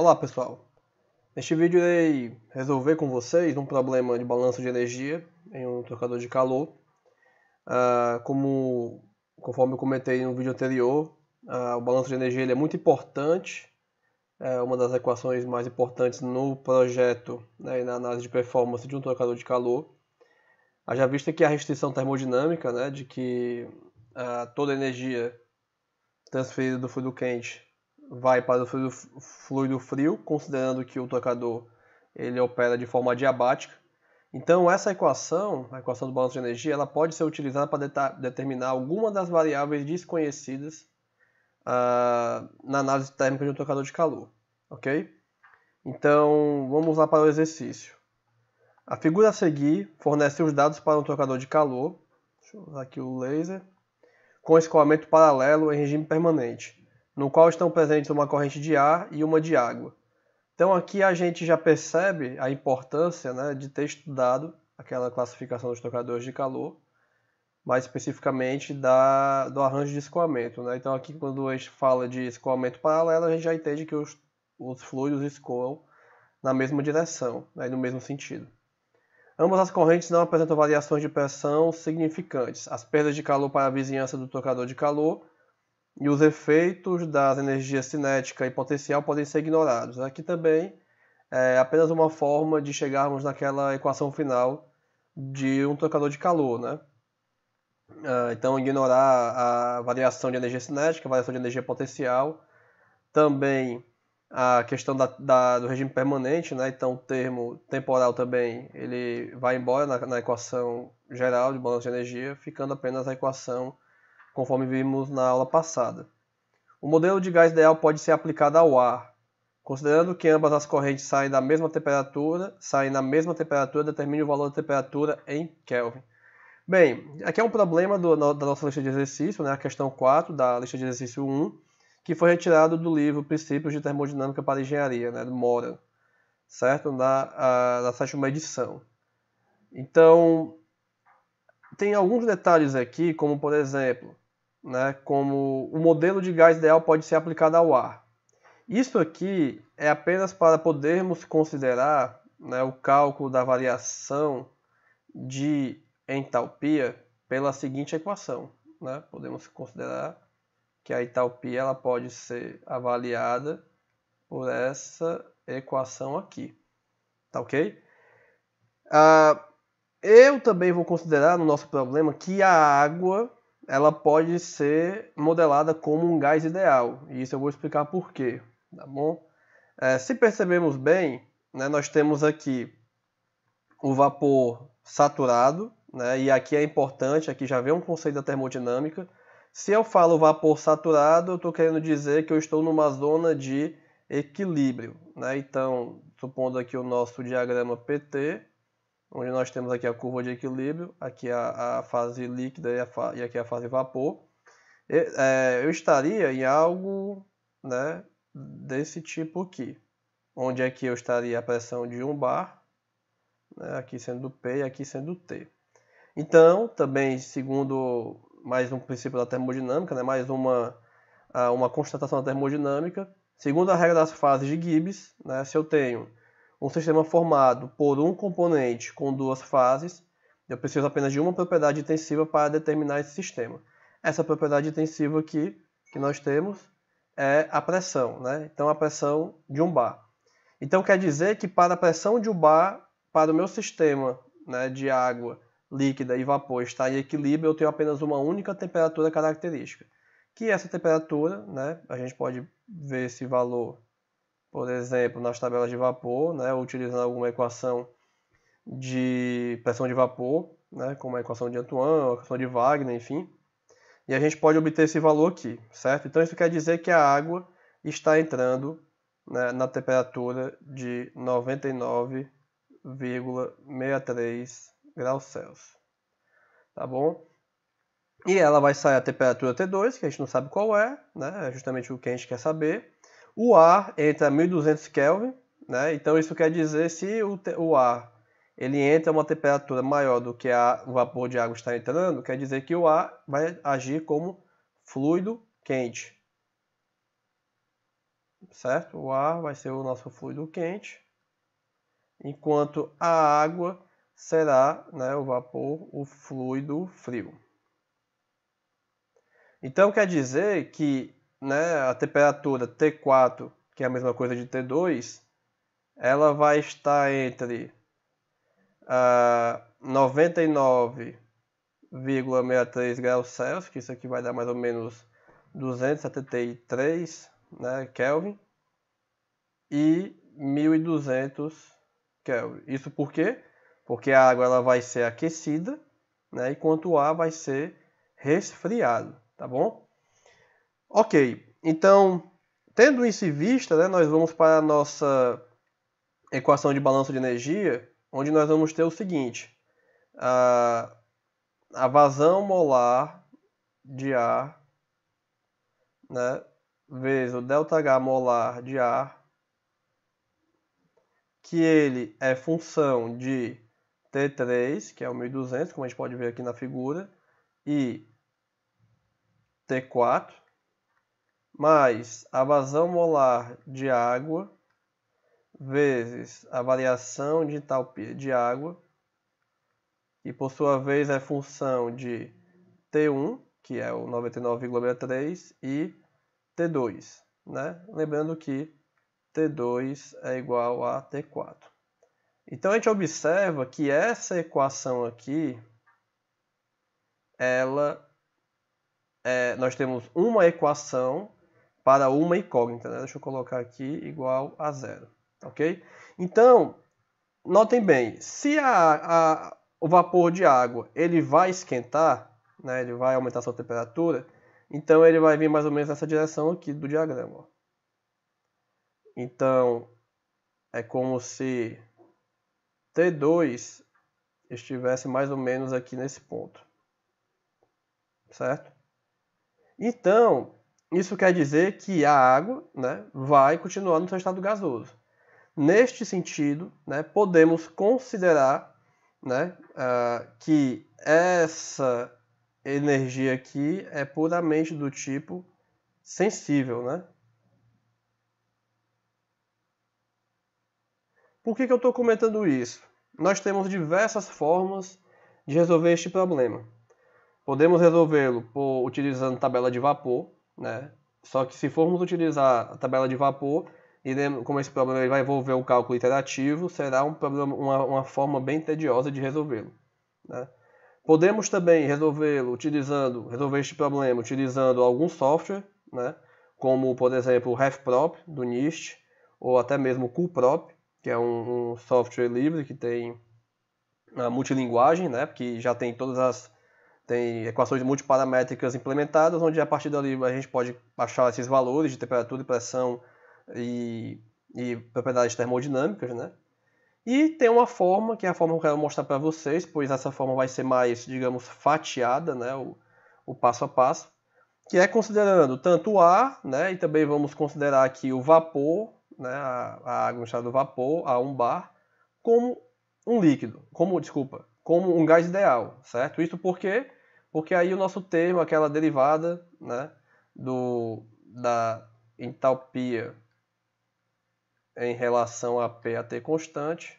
Olá pessoal, neste vídeo irei resolver com vocês um problema de balanço de energia em um trocador de calor. Ah, como, conforme eu comentei no vídeo anterior, ah, o balanço de energia é muito importante, é uma das equações mais importantes no projeto né, e na análise de performance de um trocador de calor. Haja vista que a restrição termodinâmica, né, de que ah, toda energia transferida do fluido quente vai para o fluido, frio, considerando que o tocador ele opera de forma adiabática. Então essa equação, a equação do balanço de energia, ela pode ser utilizada para determinar alguma das variáveis desconhecidas uh, na análise térmica de um trocador de calor, ok? Então vamos lá para o exercício. A figura a seguir fornece os dados para um trocador de calor, deixa eu usar aqui o laser, com escoamento paralelo em regime permanente no qual estão presentes uma corrente de ar e uma de água. Então aqui a gente já percebe a importância né, de ter estudado aquela classificação dos tocadores de calor, mais especificamente da, do arranjo de escoamento. Né? Então aqui quando a gente fala de escoamento paralelo, a gente já entende que os, os fluidos escoam na mesma direção, né, no mesmo sentido. Ambas as correntes não apresentam variações de pressão significantes. As perdas de calor para a vizinhança do tocador de calor e os efeitos das energias cinética e potencial podem ser ignorados. Aqui também é apenas uma forma de chegarmos naquela equação final de um trocador de calor, né? É, então, ignorar a variação de energia cinética, a variação de energia potencial, também a questão da, da, do regime permanente, né? Então, o termo temporal também ele vai embora na, na equação geral de balanço de energia, ficando apenas a equação conforme vimos na aula passada. O modelo de gás ideal pode ser aplicado ao ar, considerando que ambas as correntes saem da mesma temperatura, saem na mesma temperatura, determine o valor da temperatura em Kelvin. Bem, aqui é um problema do, da nossa lista de exercício, né, a questão 4 da lista de exercício 1, que foi retirado do livro Princípios de Termodinâmica para Engenharia, né, do Moran, certo? Da, da sétima edição. Então, tem alguns detalhes aqui, como por exemplo, né, como o modelo de gás ideal pode ser aplicado ao ar. Isso aqui é apenas para podermos considerar né, o cálculo da variação de entalpia pela seguinte equação. Né? Podemos considerar que a entalpia ela pode ser avaliada por essa equação aqui. Tá ok? Ah, eu também vou considerar no nosso problema que a água ela pode ser modelada como um gás ideal. E isso eu vou explicar por quê, tá bom? É, se percebemos bem, né, nós temos aqui o vapor saturado, né, e aqui é importante, aqui já vem um conceito da termodinâmica. Se eu falo vapor saturado, eu estou querendo dizer que eu estou numa zona de equilíbrio. Né? Então, supondo aqui o nosso diagrama PT, onde nós temos aqui a curva de equilíbrio, aqui é a, a fase líquida e, a fa e aqui é a fase vapor, e, é, eu estaria em algo né, desse tipo aqui, onde aqui é eu estaria a pressão de 1 um bar, né, aqui sendo P e aqui sendo T. Então, também segundo mais um princípio da termodinâmica, né, mais uma, ah, uma constatação da termodinâmica, segundo a regra das fases de Gibbs, né, se eu tenho um sistema formado por um componente com duas fases, eu preciso apenas de uma propriedade intensiva para determinar esse sistema. Essa propriedade intensiva aqui que nós temos é a pressão, né? Então a pressão de um bar. Então quer dizer que para a pressão de um bar, para o meu sistema né, de água líquida e vapor estar em equilíbrio, eu tenho apenas uma única temperatura característica. Que essa temperatura, né, a gente pode ver esse valor por exemplo, nas tabelas de vapor, né, utilizando alguma equação de pressão de vapor, né, como a equação de Antoine, a equação de Wagner, enfim. E a gente pode obter esse valor aqui, certo? Então isso quer dizer que a água está entrando né, na temperatura de 99,63 graus Celsius. Tá bom? E ela vai sair a temperatura T2, que a gente não sabe qual é, né? É justamente o que a gente quer saber. O ar entra a 1200 Kelvin, né? Então isso quer dizer se o, o ar ele entra a uma temperatura maior do que a, o vapor de água está entrando, quer dizer que o ar vai agir como fluido quente. Certo? O ar vai ser o nosso fluido quente, enquanto a água será né, o vapor, o fluido frio. Então quer dizer que né, a temperatura T4, que é a mesma coisa de T2, ela vai estar entre uh, ah, 99,63 graus Celsius, que isso aqui vai dar mais ou menos 273 né, Kelvin, e 1200 Kelvin. Isso por quê? Porque a água ela vai ser aquecida, né, enquanto o ar vai ser resfriado, tá bom? Ok, então, tendo isso em vista, né, nós vamos para a nossa equação de balanço de energia, onde nós vamos ter o seguinte. A, a vazão molar de ar né, vezes o ΔH molar de ar, que ele é função de T3, que é o 1200, como a gente pode ver aqui na figura, e T4, mais a vazão molar de água vezes a variação de entalpia de água, que por sua vez é função de T1, que é o 99,3, e T2. Né? Lembrando que T2 é igual a T4. Então a gente observa que essa equação aqui, ela é, nós temos uma equação para uma incógnita. Né? Deixa eu colocar aqui igual a zero. Ok? Então, notem bem, se a, a, o vapor de água ele vai esquentar, né, ele vai aumentar a sua temperatura, então ele vai vir mais ou menos nessa direção aqui do diagrama. Ó. Então, é como se T2 estivesse mais ou menos aqui nesse ponto. Certo? Então, isso quer dizer que a água né, vai continuar no seu estado gasoso. Neste sentido, né, podemos considerar né, uh, que essa energia aqui é puramente do tipo sensível. Né? Por que, que eu estou comentando isso? Nós temos diversas formas de resolver este problema. Podemos resolvê-lo utilizando tabela de vapor, né? Só que se formos utilizar a tabela de vapor, e como esse problema ele vai envolver o cálculo iterativo, será um problema, uma, uma forma bem tediosa de resolvê-lo. Né? Podemos também resolvê-lo utilizando, resolver este problema utilizando algum software, né? como por exemplo o RefProp do NIST, ou até mesmo o CoolProp, que é um, um software livre que tem a multilinguagem, né? que já tem todas as tem equações multiparamétricas implementadas, onde a partir dali a gente pode achar esses valores de temperatura e pressão e, e propriedades termodinâmicas, né? E tem uma forma, que é a forma que eu quero mostrar para vocês, pois essa forma vai ser mais, digamos, fatiada, né? O, o passo a passo, que é considerando tanto o ar, né? E também vamos considerar aqui o vapor, né? A, a água no estado do vapor, a 1 bar, como um líquido, como, desculpa, como um gás ideal, certo? Isso porque porque aí o nosso termo, aquela derivada né, do, da entalpia em relação a P a T constante,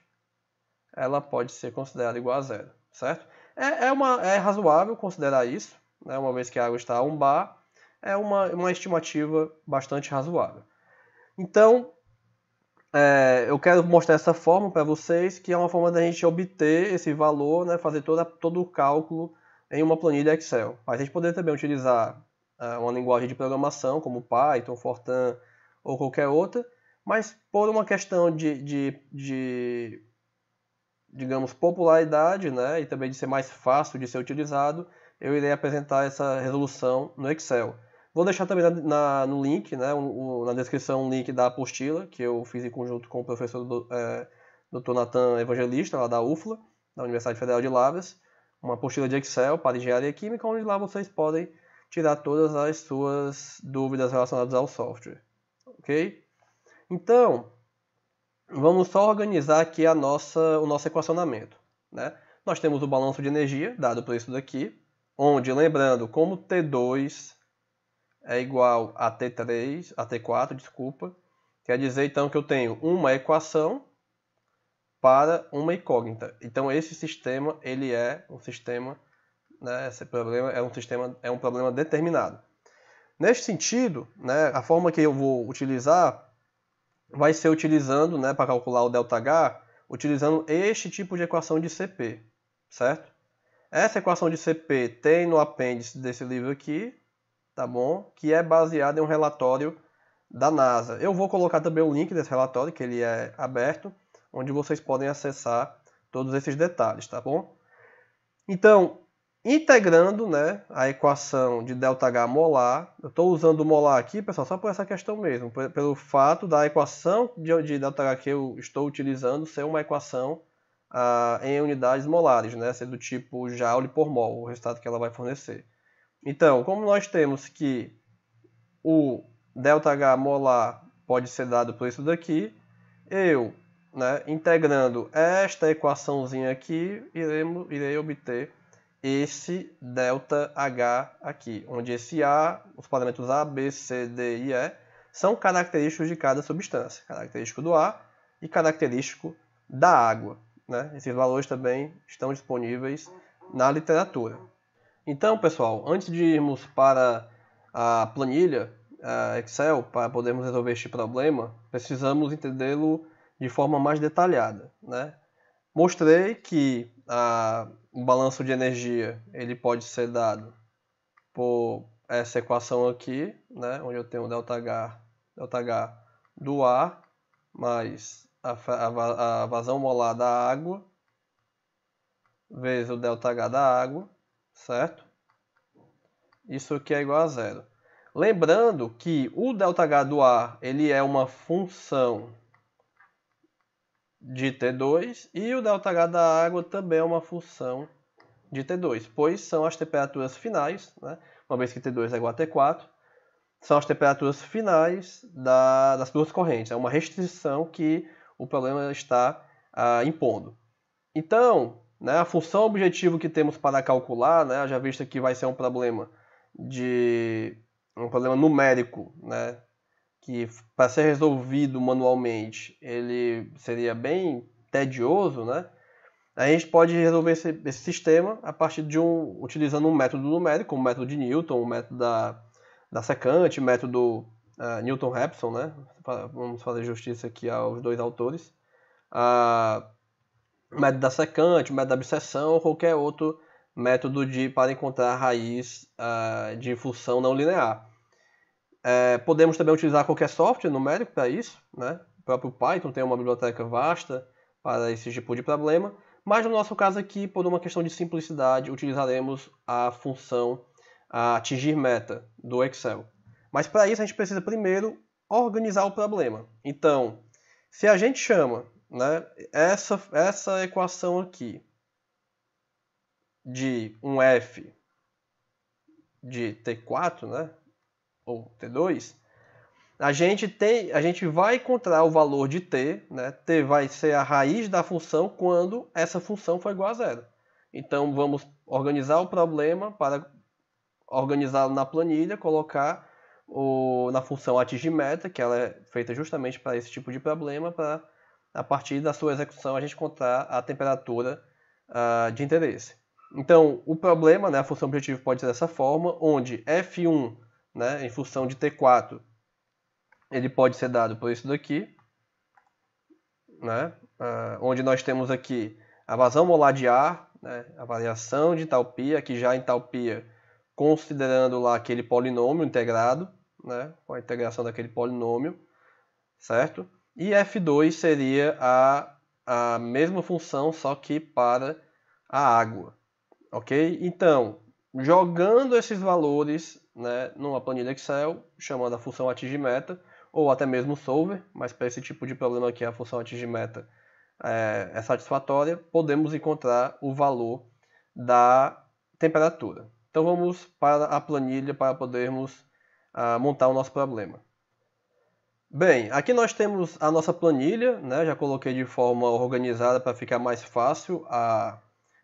ela pode ser considerada igual a zero, certo? É, é, uma, é razoável considerar isso, né, uma vez que a água está a 1 bar, é uma, uma estimativa bastante razoável. Então, é, eu quero mostrar essa forma para vocês, que é uma forma da gente obter esse valor, né, fazer toda, todo o cálculo em uma planilha Excel. A gente poderia também utilizar uh, uma linguagem de programação como Python, Fortran ou qualquer outra, mas por uma questão de, de, de digamos, popularidade né, e também de ser mais fácil de ser utilizado, eu irei apresentar essa resolução no Excel. Vou deixar também na, na no link, né, o, na descrição, um link da apostila que eu fiz em conjunto com o professor do, é, eh, Dr. Nathan Evangelista, lá da UFLA, da Universidade Federal de Lavras uma apostila de Excel para engenharia química, onde lá vocês podem tirar todas as suas dúvidas relacionadas ao software. Ok? Então, vamos só organizar aqui a nossa, o nosso equacionamento. Né? Nós temos o balanço de energia, dado por isso daqui, onde, lembrando, como T2 é igual a T3, a T4, desculpa, quer dizer então que eu tenho uma equação para uma incógnita. Então esse sistema ele é um sistema, né, esse problema é um sistema é um problema determinado. Neste sentido, né, a forma que eu vou utilizar vai ser utilizando, né, para calcular o ΔH, utilizando este tipo de equação de CP, certo? Essa equação de CP tem no apêndice desse livro aqui, tá bom? Que é baseada em um relatório da NASA. Eu vou colocar também o link desse relatório, que ele é aberto onde vocês podem acessar todos esses detalhes, tá bom? Então, integrando né, a equação de ΔH molar, eu estou usando o molar aqui, pessoal, só por essa questão mesmo, pelo fato da equação de, ΔH que eu estou utilizando ser uma equação ah, em unidades molares, né, ser do tipo joule por mol, o resultado que ela vai fornecer. Então, como nós temos que o ΔH molar pode ser dado por isso daqui, eu né, integrando esta equaçãozinha aqui, iremos, irei obter esse delta H aqui, onde esse A, os parâmetros A, B, C, D e E, são característicos de cada substância. Característico do A e característico da água. Né? Esses valores também estão disponíveis na literatura. Então, pessoal, antes de irmos para a planilha a eh, Excel, para podermos resolver este problema, precisamos entendê-lo de forma mais detalhada. Né? Mostrei que a, ah, o balanço de energia ele pode ser dado por essa equação aqui, né, onde eu tenho ΔH, ΔH do ar mais a, a, a vazão molar da água vezes o ΔH da água, certo? Isso aqui é igual a zero. Lembrando que o ΔH do ar ele é uma função de T2 e o ΔH da água também é uma função de T2, pois são as temperaturas finais, né? uma vez que T2 é igual a T4, são as temperaturas finais da, das duas correntes, é uma restrição que o problema está ah, impondo. Então, né, a função objetivo que temos para calcular, né, já visto que vai ser um problema de um problema numérico, né, que para ser resolvido manualmente ele seria bem tedioso, né? A gente pode resolver esse, esse, sistema a partir de um utilizando um método numérico, como o método de Newton, o método da, da secante, o método uh, ah, Newton-Raphson, né? Vamos fazer justiça aqui aos dois autores. Uh, método da secante, método da obsessão, ou qualquer outro método de para encontrar a raiz uh, de função não linear. É, podemos também utilizar qualquer software numérico para isso, né? O próprio Python tem uma biblioteca vasta para esse tipo de problema, mas no nosso caso aqui, por uma questão de simplicidade, utilizaremos a função a atingir meta do Excel. Mas para isso a gente precisa primeiro organizar o problema. Então, se a gente chama né, essa, essa equação aqui de um f de t4, né, ou T2, a gente, tem, a gente vai encontrar o valor de T, né? T vai ser a raiz da função quando essa função for igual a zero. Então vamos organizar o problema para organizá-lo na planilha, colocar o, na função atingir meta, que ela é feita justamente para esse tipo de problema, para a partir da sua execução a gente encontrar a temperatura uh, de interesse. Então, o problema, né, a função objetivo pode ser dessa forma, onde f1 né, em função de T4, ele pode ser dado por isso daqui, né, ah, onde nós temos aqui a vazão molar de ar, né, a variação de entalpia, que já a entalpia considerando lá aquele polinômio integrado, né, com a integração daquele polinômio, certo? E F2 seria a, a mesma função, só que para a água, ok? Então, jogando esses valores né, numa planilha Excel, chamando a função atingir meta, ou até mesmo solver, mas para esse tipo de problema aqui a função atingir meta é, é satisfatória, podemos encontrar o valor da temperatura. Então vamos para a planilha para podermos ah, montar o nosso problema. Bem, aqui nós temos a nossa planilha, né? já coloquei de forma organizada para ficar mais fácil a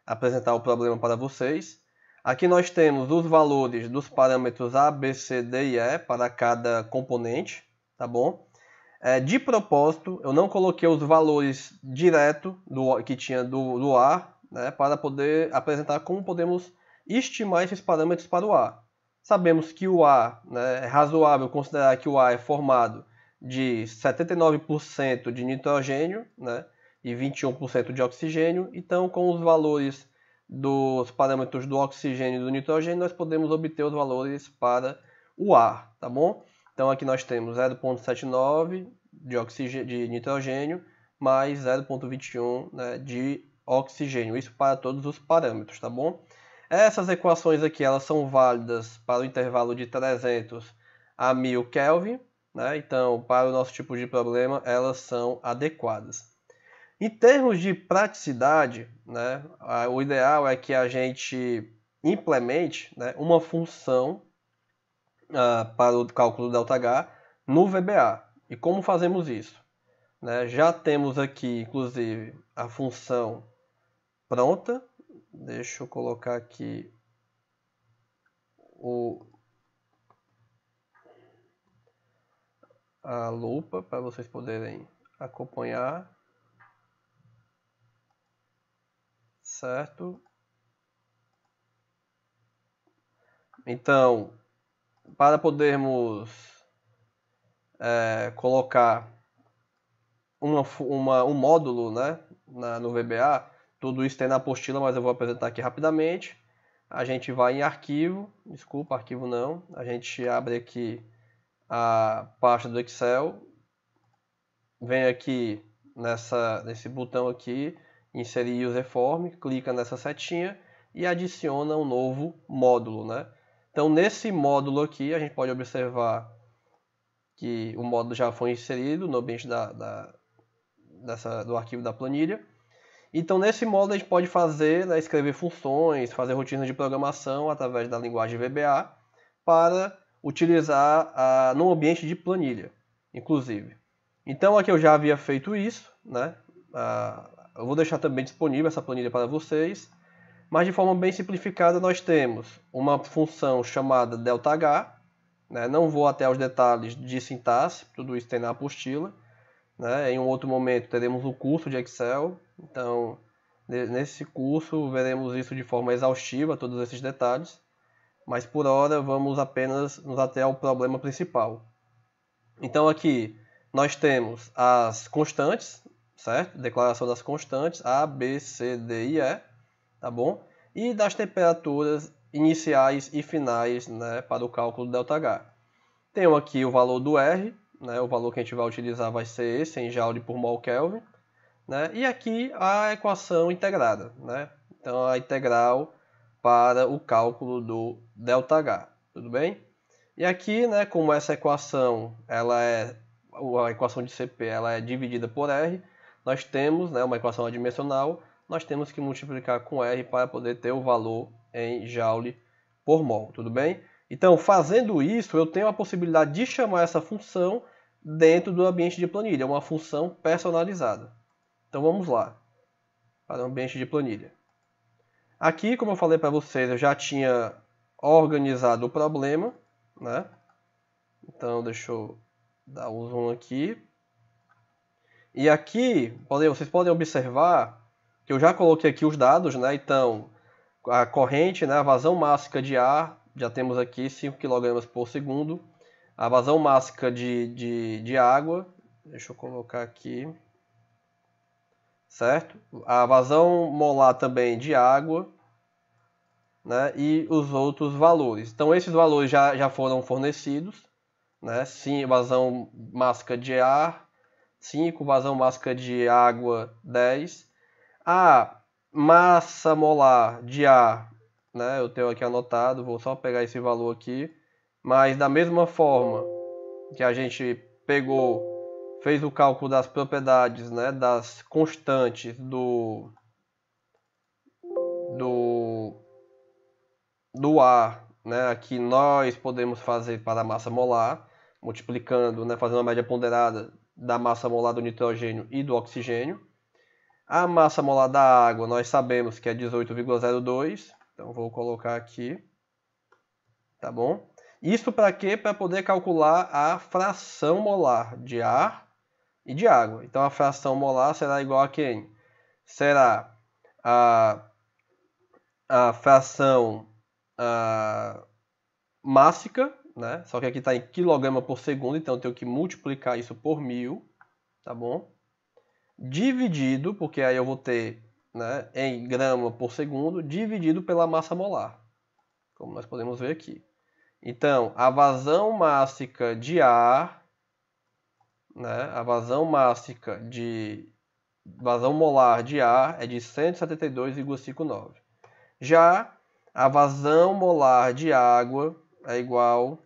apresentar o problema para vocês. Aqui nós temos os valores dos parâmetros A, B, C, D e E para cada componente, tá bom? É, de propósito, eu não coloquei os valores direto do, que tinha do, do A, né, para poder apresentar como podemos estimar esses parâmetros para o A. Sabemos que o A, né, é razoável considerar que o A é formado de 79% de nitrogênio né, e 21% de oxigênio, então com os valores dos parâmetros do oxigênio e do nitrogênio, nós podemos obter os valores para o ar, tá bom? Então aqui nós temos 0,79 de, de nitrogênio mais 0,21 né, de oxigênio, isso para todos os parâmetros, tá bom? Essas equações aqui elas são válidas para o intervalo de 300 a 1000 Kelvin, né? então para o nosso tipo de problema elas são adequadas. Em termos de praticidade, né, o ideal é que a gente implemente né, uma função uh, para o cálculo do ΔH no VBA. E como fazemos isso? Né, já temos aqui, inclusive, a função pronta. Deixa eu colocar aqui o, a lupa para vocês poderem acompanhar. certo? Então, para podermos é, colocar uma, uma, um módulo né, na, no VBA, tudo isso tem na apostila, mas eu vou apresentar aqui rapidamente. A gente vai em arquivo, desculpa, arquivo não. A gente abre aqui a pasta do Excel, vem aqui nessa, nesse botão aqui, inserir user form, clica nessa setinha e adiciona um novo módulo, né? Então nesse módulo aqui a gente pode observar que o módulo já foi inserido no ambiente da, da dessa, do arquivo da planilha. Então nesse módulo a gente pode fazer, né, escrever funções, fazer rotinas de programação através da linguagem VBA para utilizar a, no ambiente de planilha, inclusive. Então aqui eu já havia feito isso, né, a, eu vou deixar também disponível essa planilha para vocês, mas de forma bem simplificada nós temos uma função chamada ΔH, né? não vou até os detalhes de sintaxe, tudo isso tem na apostila. Né? Em um outro momento teremos o um curso de Excel, então nesse curso veremos isso de forma exaustiva, todos esses detalhes, mas por hora vamos apenas nos até ao problema principal. Então aqui nós temos as constantes, certo? Declaração das constantes A, B, C, D e E, tá bom? E das temperaturas iniciais e finais né, para o cálculo do ΔH. Tenho aqui o valor do R, né, o valor que a gente vai utilizar vai ser esse, em joule por mol Kelvin. Né, e aqui a equação integrada, né? então a integral para o cálculo do ΔH, tudo bem? E aqui, né, como essa equação, ela é, a equação de Cp ela é dividida por R, nós temos né, uma equação adimensional, nós temos que multiplicar com R para poder ter o valor em joule por mol, tudo bem? Então, fazendo isso, eu tenho a possibilidade de chamar essa função dentro do ambiente de planilha, uma função personalizada. Então vamos lá, para o ambiente de planilha. Aqui, como eu falei para vocês, eu já tinha organizado o problema, né? Então deixa eu dar um zoom aqui e aqui, vocês podem observar que eu já coloquei aqui os dados, né? Então, a corrente, né? a vazão mássica de ar, já temos aqui 5 kg por segundo. A vazão mássica de, de, de água, deixa eu colocar aqui, certo? A vazão molar também de água, né? E os outros valores. Então, esses valores já, já foram fornecidos, né? Sim, vazão mássica de ar, 5, vazão máscara de água 10. A ah, massa molar de ar, né, eu tenho aqui anotado, vou só pegar esse valor aqui. Mas da mesma forma que a gente pegou, fez o cálculo das propriedades, né, das constantes do do do ar, né, que nós podemos fazer para a massa molar, multiplicando, né, fazendo uma média ponderada da massa molar do nitrogênio e do oxigênio. A massa molar da água nós sabemos que é 18,02, então vou colocar aqui, tá bom? Isso para quê? Para poder calcular a fração molar de ar e de água. Então a fração molar será igual a quem? Será a, a fração a, mássica né? Só que aqui está em quilograma por segundo, então eu tenho que multiplicar isso por mil, tá bom? Dividido, porque aí eu vou ter né, em grama por segundo, dividido pela massa molar, como nós podemos ver aqui. Então, a vazão mástica de ar, né, a vazão mássica de vazão molar de ar é de 172,59. Já a vazão molar de água é igual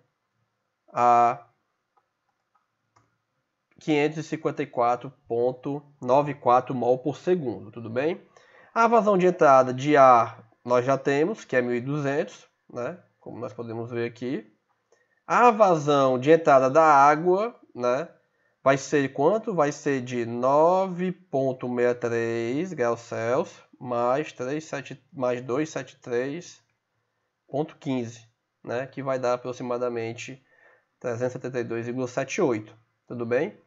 a 554.94 mol por segundo, tudo bem? A vazão de entrada de ar nós já temos, que é 1200, né? Como nós podemos ver aqui. A vazão de entrada da água, né? Vai ser quanto? Vai ser de 9.63 graus Celsius mais 37 mais 273.15, né? Que vai dar aproximadamente 372,78, tudo bem?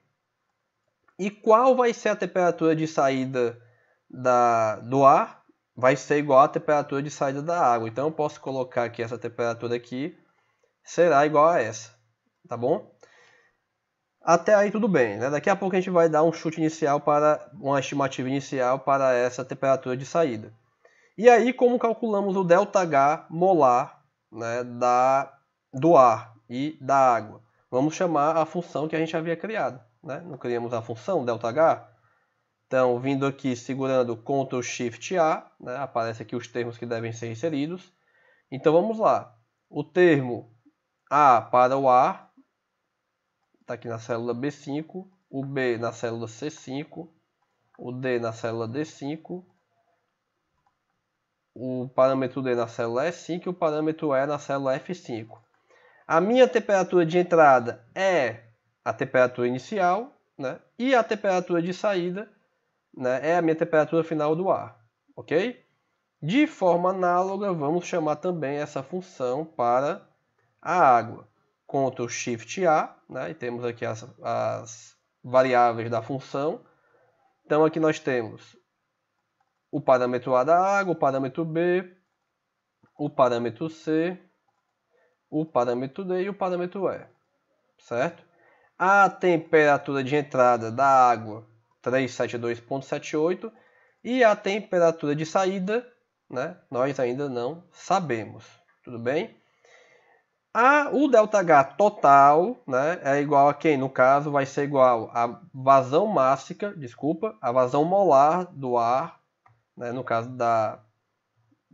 E qual vai ser a temperatura de saída da, do ar? Vai ser igual à temperatura de saída da água. Então eu posso colocar aqui essa temperatura aqui, será igual a essa, tá bom? Até aí tudo bem, né? Daqui a pouco a gente vai dar um chute inicial para uma estimativa inicial para essa temperatura de saída. E aí como calculamos o ΔH molar né, da, do ar? e da água. Vamos chamar a função que a gente havia criado. Né? Não criamos a função ΔH? Então, vindo aqui segurando Ctrl Shift A, né? aparece aqui os termos que devem ser inseridos. Então vamos lá. O termo A para o ar, está aqui na célula B5, o B na célula C5, o D na célula D5, o parâmetro D na célula E5 e o parâmetro E na célula F5. A minha temperatura de entrada é a temperatura inicial, né? E a temperatura de saída né, é a minha temperatura final do ar, ok? De forma análoga, vamos chamar também essa função para a água. Ctrl Shift A, né, e temos aqui as, as variáveis da função. Então aqui nós temos o parâmetro A da água, o parâmetro B, o parâmetro C o parâmetro D e o parâmetro E, certo? A temperatura de entrada da água, 372.78, e a temperatura de saída, né, nós ainda não sabemos, tudo bem? A, o ΔH total né, é igual a quem? No caso, vai ser igual à vazão mássica, desculpa, a vazão molar do ar, né, no caso da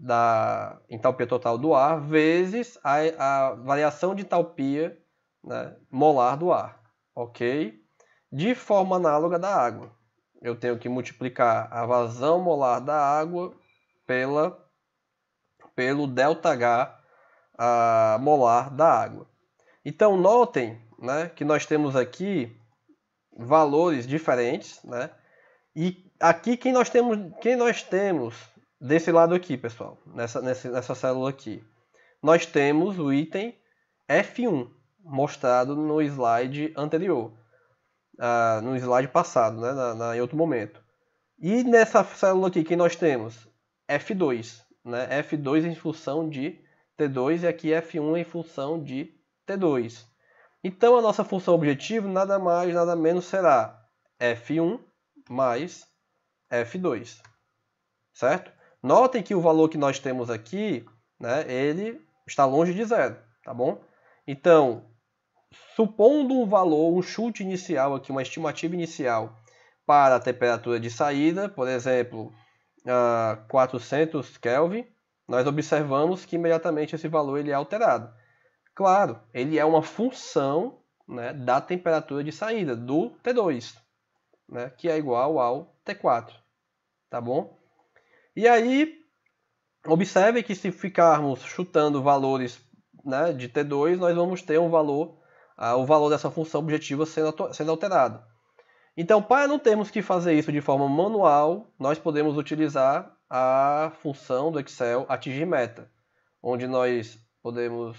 da entalpia total do ar vezes a, a variação de entalpia né, molar do ar, ok? De forma análoga da água. Eu tenho que multiplicar a vazão molar da água pela, pelo ΔH a, molar da água. Então, notem né, que nós temos aqui valores diferentes, né? E aqui quem nós temos, quem nós temos desse lado aqui, pessoal, nessa, nessa, nessa célula aqui, nós temos o item F1, mostrado no slide anterior, ah, no slide passado, né, na, na, em outro momento. E nessa célula aqui que nós temos F2, né, F2 em função de T2 e aqui F1 em função de T2. Então a nossa função objetivo nada mais, nada menos será F1 mais F2, certo? Notem que o valor que nós temos aqui, né, ele está longe de zero, tá bom? Então, supondo um valor, um chute inicial aqui, uma estimativa inicial para a temperatura de saída, por exemplo, uh, 400 Kelvin, nós observamos que imediatamente esse valor ele é alterado. Claro, ele é uma função né, da temperatura de saída, do T2, né, que é igual ao T4, tá bom? E aí, observe que se ficarmos chutando valores né, de T2, nós vamos ter um valor, uh, o valor dessa função objetiva sendo, sendo alterado. Então, para não termos que fazer isso de forma manual, nós podemos utilizar a função do Excel atingir meta, onde nós podemos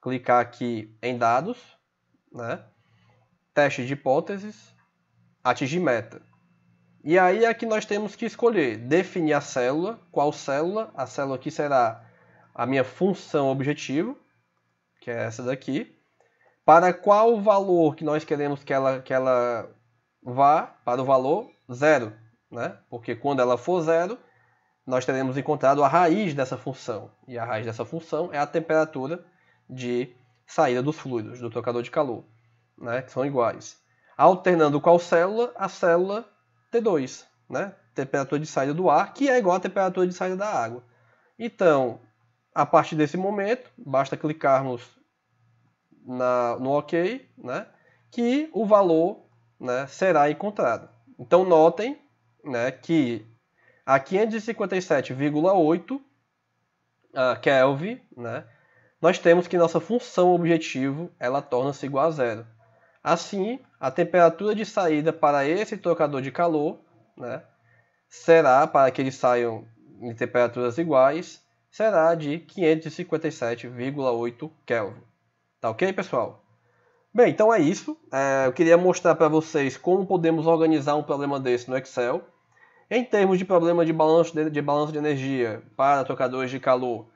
clicar aqui em dados, né, teste de hipóteses, atingir meta. E aí é que nós temos que escolher, definir a célula, qual célula, a célula que será a minha função objetivo, que é essa daqui, para qual valor que nós queremos que ela, que ela vá, para o valor zero, né? porque quando ela for zero, nós teremos encontrado a raiz dessa função, e a raiz dessa função é a temperatura de saída dos fluidos, do trocador de calor, né? que são iguais. Alternando qual célula, a célula T2, né? Temperatura de saída do ar, que é igual à temperatura de saída da água. Então, a partir desse momento, basta clicarmos na, no OK, né? Que o valor né, será encontrado. Então, notem né, que é a 557,8 ah, Kelvin, né? Nós temos que nossa função objetivo, ela torna-se igual a zero. Assim, a temperatura de saída para esse trocador de calor né, será, para que eles saiam em temperaturas iguais, será de 557,8 Kelvin. Tá ok, pessoal? Bem, então é isso. É, eu queria mostrar para vocês como podemos organizar um problema desse no Excel. Em termos de problema de balanço de, de, balanço de energia para trocadores de calor,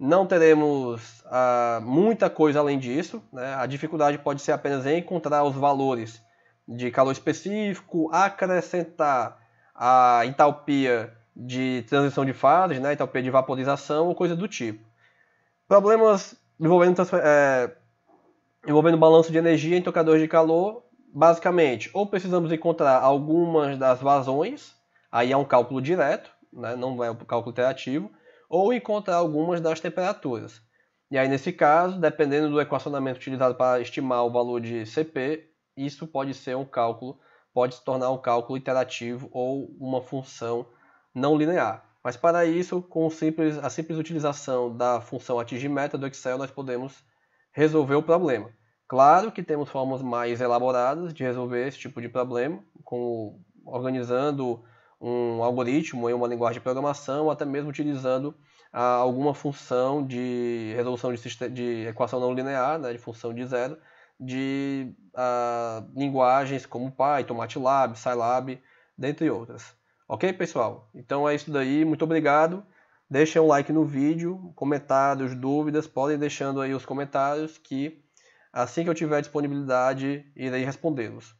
não teremos ah, muita coisa além disso. Né? A dificuldade pode ser apenas encontrar os valores de calor específico, acrescentar a entalpia de transição de fases, né? entalpia de vaporização ou coisa do tipo. Problemas envolvendo, é, envolvendo balanço de energia em trocadores de calor, basicamente, ou precisamos encontrar algumas das vazões, aí é um cálculo direto, né? não é um cálculo interativo, ou encontrar algumas das temperaturas. E aí, nesse caso, dependendo do equacionamento utilizado para estimar o valor de Cp, isso pode ser um cálculo, pode se tornar um cálculo iterativo ou uma função não linear. Mas para isso, com simples, a simples utilização da função atingir meta do Excel, nós podemos resolver o problema. Claro que temos formas mais elaboradas de resolver esse tipo de problema, como organizando um algoritmo em uma linguagem de programação, ou até mesmo utilizando ah, alguma função de resolução de, de equação não linear, né, de função de zero, de ah, linguagens como Python, MATLAB, Scilab, dentre outras. Ok, pessoal? Então é isso daí, muito obrigado. Deixem um like no vídeo, comentários, dúvidas, podem deixando aí os comentários que assim que eu tiver disponibilidade irei respondê-los.